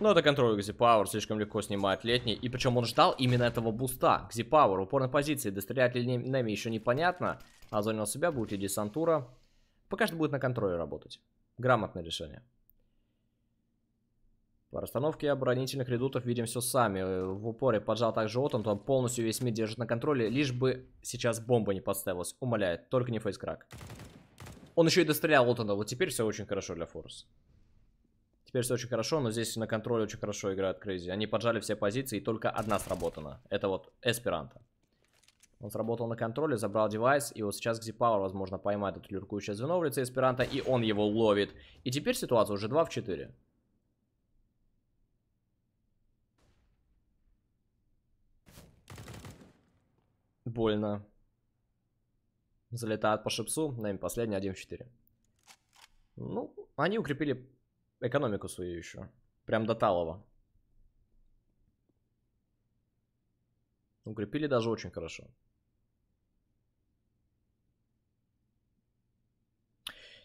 Но ну, это контроль Гзипауэр, слишком легко снимает летний. И причем он ждал именно этого буста. Гзипауэр, упор на позиции, дострелять ли Неми еще непонятно. А занял себя, будет ли десантура. Пока что будет на контроле работать. Грамотное решение. По расстановке оборонительных редутов видим все сами. В упоре поджал также Отон, то он полностью весь мид держит на контроле, лишь бы сейчас бомба не подставилась. Умоляет, только не фейскрак. Он еще и дострелял Отона, вот теперь все очень хорошо для Форс. Теперь все очень хорошо, но здесь на контроле очень хорошо играют Крейзи. Они поджали все позиции, и только одна сработана. Это вот Эсперанто. Он сработал на контроле, забрал девайс, и вот сейчас Гзипауэр, возможно, поймает эту люркующее звено в лице Эсперанто, и он его ловит. И теперь ситуация уже 2 в 4. Больно. Залетает по шипсу, нами последний 1 в 4. Ну, они укрепили экономику свою еще. Прям до Талова. Укрепили даже очень хорошо.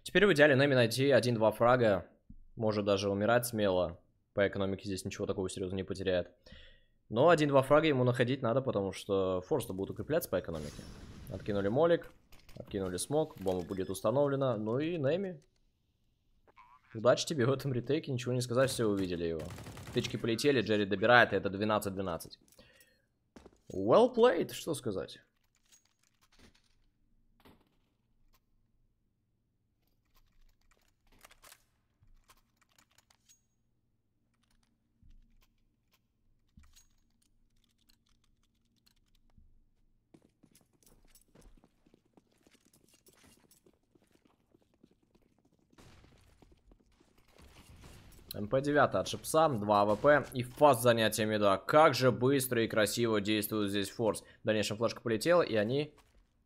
Теперь в идеале нами найти 1-2 фрага. Может даже умирать смело. По экономике здесь ничего такого серьезного не потеряет. Но 1-2 фрага ему находить надо, потому что форсты будут укрепляться по экономике. Откинули молик, откинули смог, бомба будет установлена. Ну и Неми Удачи тебе в этом ретейке, ничего не сказать, все увидели его. Тычки полетели, Джерри добирает, и это 12-12. Well played, что сказать. МП-9 от Шипса, 2 АВП и фаз занятия меда. Как же быстро и красиво действует здесь форс. В дальнейшем флешка полетела, и они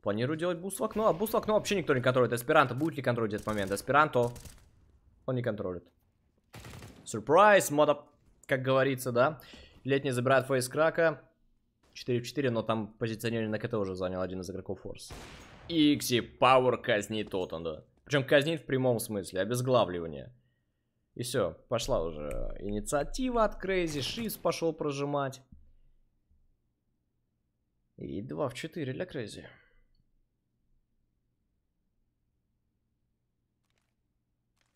планируют делать буст в окно. А буст в окно вообще никто не контролит. Эсперанто будет ли контролить этот момент? Эсперанто он не контролит. Сюрприз, мода, как говорится, да. Летний забирает фейс крака. 4 в 4, но там позиционирование на КТ уже занял один из игроков форс. Икси Пауэр казнит Тотанда. Причем казнит в прямом смысле, обезглавливание. И все, пошла уже инициатива от Крейзи, шиз пошел прожимать. И 2 в 4 для Крейзи.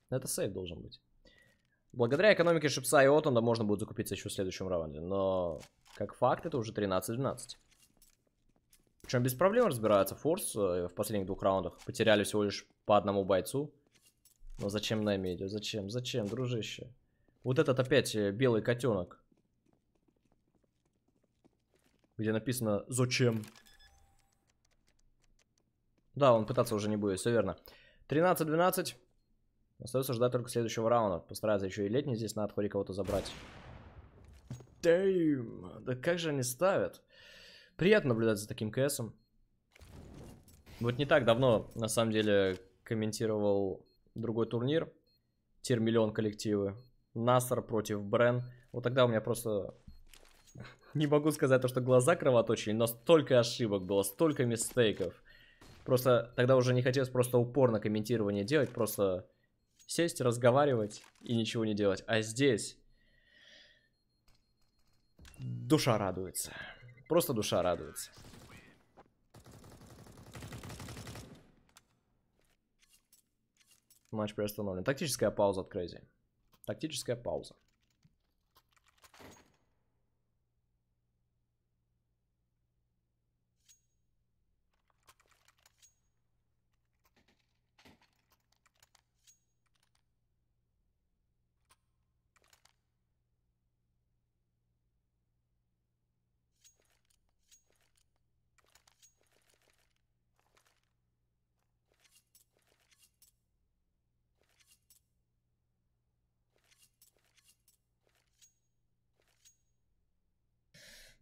Это сейф должен быть. Благодаря экономике Шипса и Отона можно будет закупиться еще в следующем раунде. Но, как факт, это уже 13-12. Причем без проблем разбирается Форс э, в последних двух раундах. Потеряли всего лишь по одному бойцу. Но ну, зачем на медиа? Зачем? Зачем, дружище? Вот этот опять э, белый котенок. Где написано «Зачем?». Да, он пытаться уже не будет, все верно. 13-12. Остается ждать только следующего раунда. Постараться еще и летний здесь на отходе кого-то забрать. Дэйм! Да как же они ставят? Приятно наблюдать за таким КСом. Вот не так давно, на самом деле, комментировал другой турнир, тир-миллион коллективы, Насар против Брен. Вот тогда у меня просто... Не могу сказать то, что глаза кровоточили, но столько ошибок было, столько мистейков. Просто тогда уже не хотелось просто упорно на комментирование делать, просто сесть, разговаривать и ничего не делать. А здесь душа радуется. Просто душа радуется. Матч приостановлен. Тактическая пауза от Крейзи. Тактическая пауза.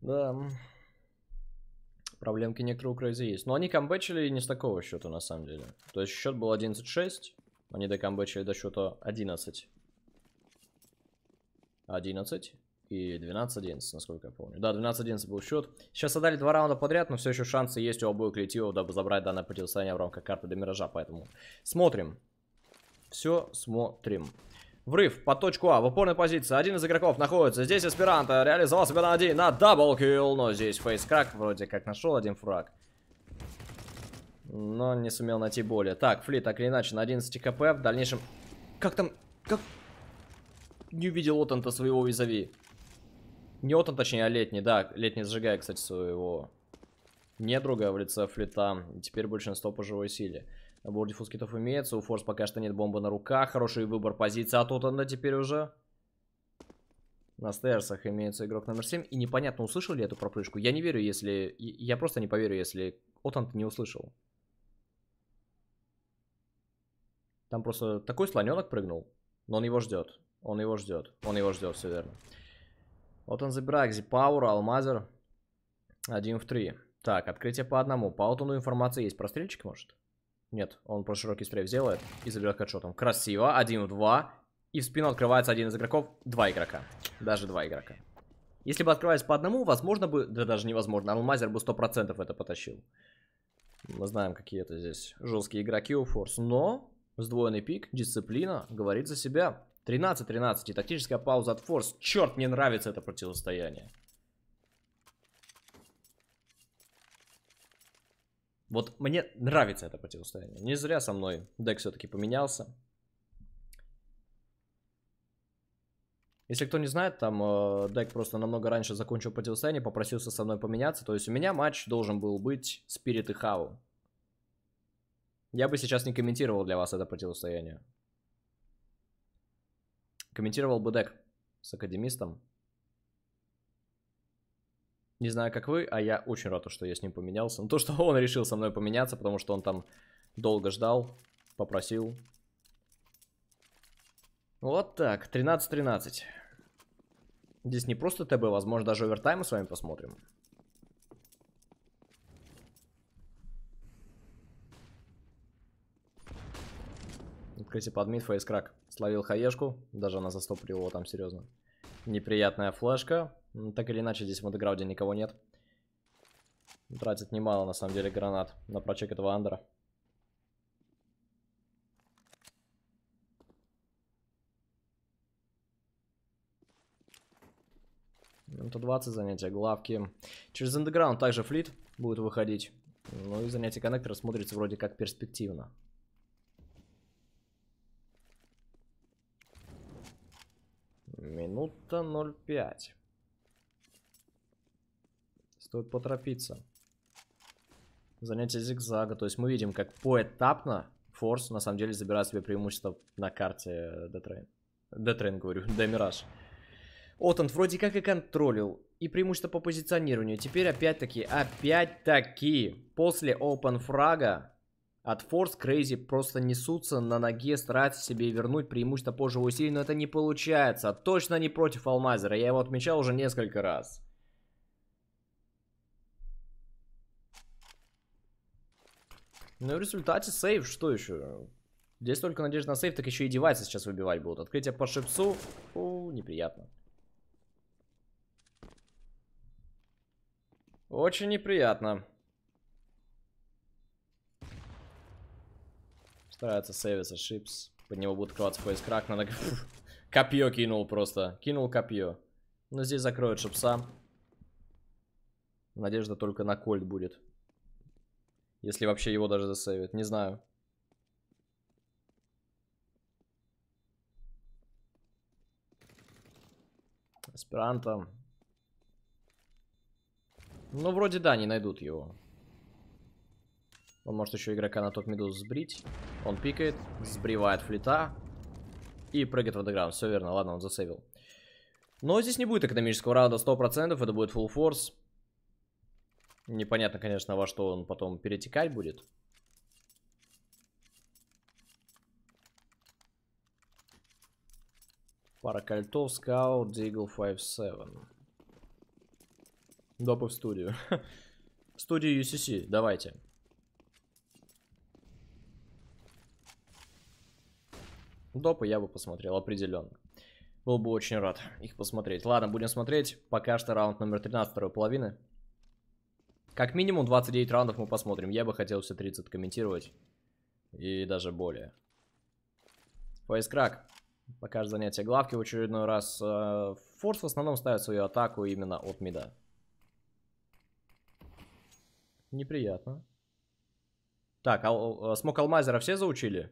Да. Проблемки некоторые у Крейзи есть. Но они камбэчили не с такого счета, на самом деле. То есть счет был 11-6. Они докамбэчили до счета 11. 11 и 12-11, насколько я помню. Да, 12-11 был счет. Сейчас отдали два раунда подряд, но все еще шансы есть у обоих коллективов, дабы забрать данное противостояние в рамках карты до миража. Поэтому смотрим. Все смотрим. Врыв по точку А в опорной позиции. Один из игроков находится. Здесь Аспиранта реализовал себя на один на даблкилл. Но здесь фейскрак вроде как нашел один фраг. Но не сумел найти более. Так, флит, так или иначе на 11 кп. В дальнейшем... Как там... Как... Не увидел Отанта своего визави. Не Отан, точнее, а летний. Да, летний сжигая, кстати, своего недруга в лице Флита. И теперь большинство по живой силе. Набор диффуз имеется. У Форс пока что нет бомбы на руках. Хороший выбор позиции от Оттона теперь уже. На стерсах имеется игрок номер 7. И непонятно, услышал ли эту проплюшку. Я не верю, если... Я просто не поверю, если Оттон не услышал. Там просто такой слоненок прыгнул. Но он его ждет. Он его ждет. Он его ждет, все верно. Вот он забирает Зипаура, Алмазер. Один в три. Так, открытие по одному. По Отану информация есть. Прострельчик, может? Нет, он просто широкий спрей сделает и заберет хедшотом. Красиво. 1-2. И в спину открывается один из игроков. Два игрока. Даже два игрока. Если бы открывались по одному, возможно бы... Да даже невозможно. Алмазер бы 100% это потащил. Мы знаем, какие это здесь жесткие игроки у Форс. Но сдвоенный пик, дисциплина говорит за себя. 13-13 и тактическая пауза от Форс. Черт, мне нравится это противостояние. Вот мне нравится это противостояние. Не зря со мной дек все-таки поменялся. Если кто не знает, там э, дек просто намного раньше закончил противостояние, попросился со мной поменяться. То есть у меня матч должен был быть Спирит и Хау. Я бы сейчас не комментировал для вас это противостояние. Комментировал бы дек с академистом. Не знаю, как вы, а я очень рад, что я с ним поменялся. Но ну, то, что он решил со мной поменяться, потому что он там долго ждал, попросил. Вот так, 13-13. Здесь не просто ТБ, возможно, даже овертаймы с вами посмотрим. Открытие под мид, крак, Словил хаешку, даже она застоприла его там серьезно. Неприятная флешка. Ну, так или иначе, здесь в андеграуде никого нет. Тратит немало, на самом деле, гранат на прочек этого андера. МТ-20 занятия главки. Через андеграунд также флит будет выходить. Ну и занятие коннектора смотрится вроде как перспективно. Минута 0,5. Стоит поторопиться. Занятие зигзага. То есть мы видим, как поэтапно Форс на самом деле забирает себе преимущество на карте э, Детрейн. Детрейн, говорю, Демираж. Отанд вроде как и контролил. И преимущество по позиционированию. Теперь опять-таки, опять-таки, после опен фрага от Force Crazy просто несутся на ноге, стараются себе вернуть преимущество по живой силе, но это не получается. Точно не против Алмазера, я его отмечал уже несколько раз. Ну и в результате сейв, что еще? Здесь только надежда на сейв, так еще и девайсы сейчас выбивать будут. Открытие по шипсу, фу, неприятно. Очень неприятно. Старается сейвиться шипс. Под него будет открываться поиск крак. Надо... копье кинул просто. Кинул копье. Но здесь закроют шипса. Надежда только на кольт будет. Если вообще его даже засейвят. Не знаю. Аспирантом. Ну, вроде да, не найдут его. Он может еще игрока на топ-миду сбрить. Он пикает, сбривает флита и прыгает в андеграунд. Все верно, ладно, он засейвил. Но здесь не будет экономического раунда 100%, это будет full force. Непонятно, конечно, во что он потом перетекать будет. Пара кольтов, скаут, дигл 5-7. Допы в студию. Студию UCC, давайте. Допы я бы посмотрел, определенно. Был бы очень рад их посмотреть. Ладно, будем смотреть. Пока что раунд номер 13 второй половины. Как минимум 29 раундов мы посмотрим. Я бы хотел все 30 комментировать. И даже более. Фейскрак. Покажет занятие главки в очередной раз. Э, форс в основном ставит свою атаку именно от мида. Неприятно. Так, ал э, смок алмазера все заучили?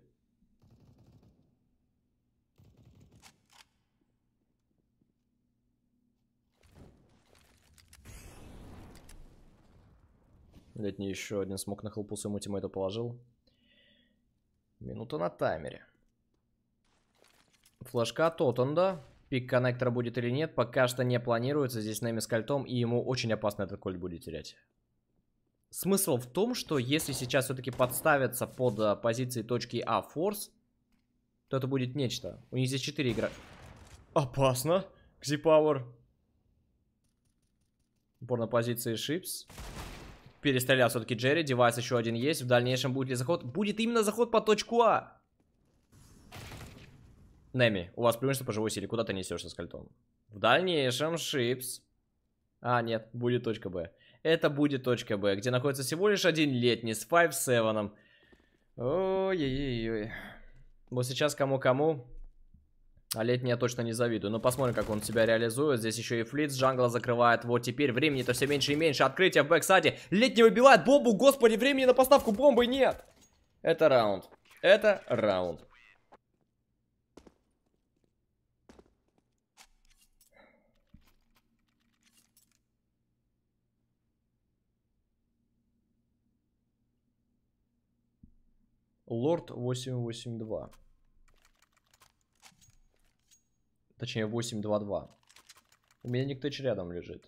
Летний еще один смог на хелпу своему тиммейту положил. Минута на таймере. Флажка Тоттенда. Пик коннектора будет или нет, пока что не планируется. Здесь Неми с кольтом, и ему очень опасно этот кольт будет терять. Смысл в том, что если сейчас все-таки подставятся под э, позиции точки А форс, то это будет нечто. У них здесь 4 игра. Опасно. Кзи Пауэр. Упор на позиции Шипс. Перестрелял все-таки Джерри. Девайс еще один есть. В дальнейшем будет ли заход? Будет именно заход по точку А. Неми, у вас преимущество по живой силе. Куда ты несешься с кольтом? В дальнейшем Шипс. А, нет, будет точка Б. Это будет точка Б, где находится всего лишь один летний с 5-7. Ой-ой-ой. Вот сейчас кому-кому а летний я точно не завидую. Но ну, посмотрим, как он себя реализует. Здесь еще и флит с джангла закрывает. Вот теперь времени-то все меньше и меньше. Открытие в бэксаде. Летний выбивает бомбу. Господи, времени на поставку бомбы нет. Это раунд. Это раунд. Лорд 882. Точнее, 8-2-2. У меня Никтыч рядом лежит.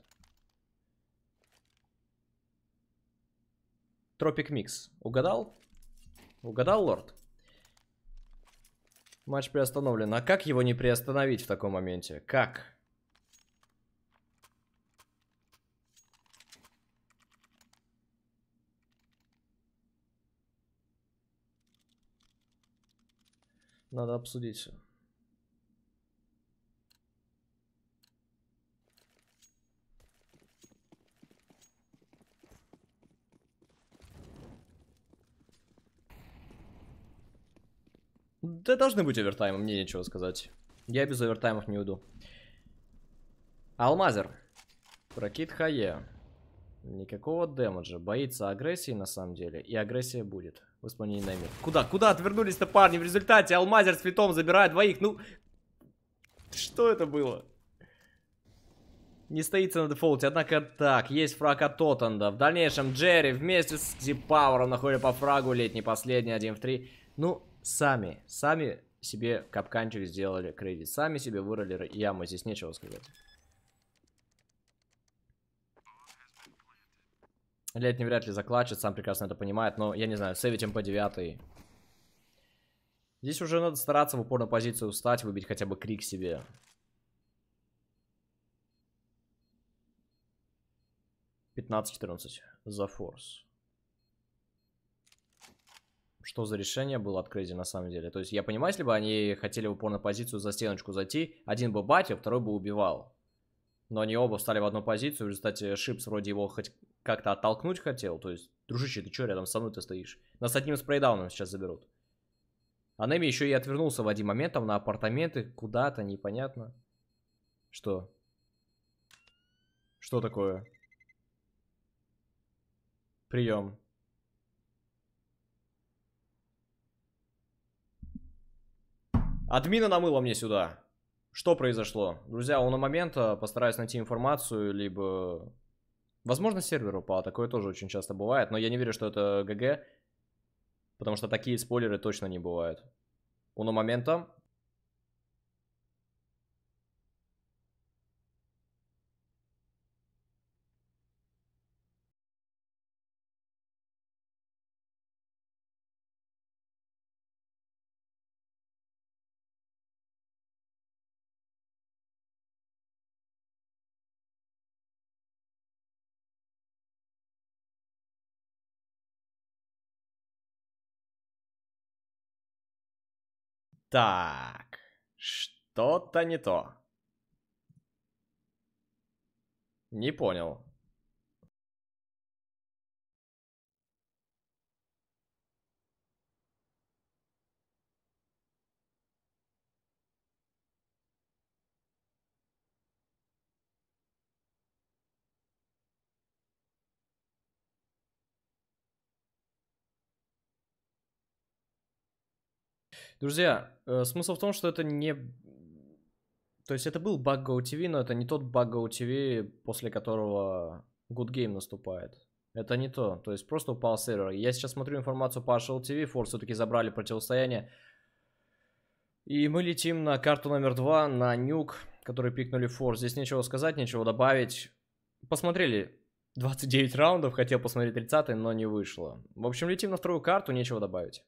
Тропик Микс. Угадал? Угадал, лорд? Матч приостановлен. А как его не приостановить в таком моменте? Как? Надо обсудить все. Да должны быть овертаймы, мне нечего сказать. Я без овертаймов не уйду. Алмазер. Прокид Хае. Никакого демеджа. Боится агрессии на самом деле. И агрессия будет. В исполнении нами. Куда? Куда отвернулись-то парни? В результате Алмазер с Фитом забирает двоих. Ну, что это было? Не стоится на дефолте, однако так, есть фраг от Тоттенда. В дальнейшем Джерри вместе с Зипауэром на по фрагу, летний последний, один в три. Ну, Сами, сами себе капканчик сделали кредит. Сами себе вырыли яму, здесь нечего сказать. Летний вряд ли заклачет, сам прекрасно это понимает, но я не знаю, сейвить МП-9. Здесь уже надо стараться в упорную позицию встать, выбить хотя бы крик себе. Пятнадцать-четырнадцать за форс что за решение было открытие на самом деле. То есть я понимаю, если бы они хотели в на позицию за стеночку зайти, один бы батя, второй бы убивал. Но они оба встали в одну позицию, в результате Шипс вроде его хоть как-то оттолкнуть хотел. То есть, дружище, ты что рядом со мной ты стоишь? Нас одним спрейдауном сейчас заберут. А Неми еще и отвернулся в один момент там на апартаменты, куда-то, непонятно. Что? Что такое? Прием. Админа намыло мне сюда. Что произошло? Друзья, у на момента э, постараюсь найти информацию, либо... Возможно, сервер упал. Такое тоже очень часто бывает. Но я не верю, что это ГГ. Потому что такие спойлеры точно не бывают. У на момента Так, что-то не то. Не понял. Друзья, Э, смысл в том, что это не... То есть это был баг GoTV, но это не тот баг GoTV, после которого Good Game наступает. Это не то. То есть просто упал сервер. Я сейчас смотрю информацию по HL TV. все-таки забрали противостояние. И мы летим на карту номер два, на нюк, который пикнули Фор. Здесь нечего сказать, нечего добавить. Посмотрели 29 раундов, хотел посмотреть 30 но не вышло. В общем, летим на вторую карту, нечего добавить.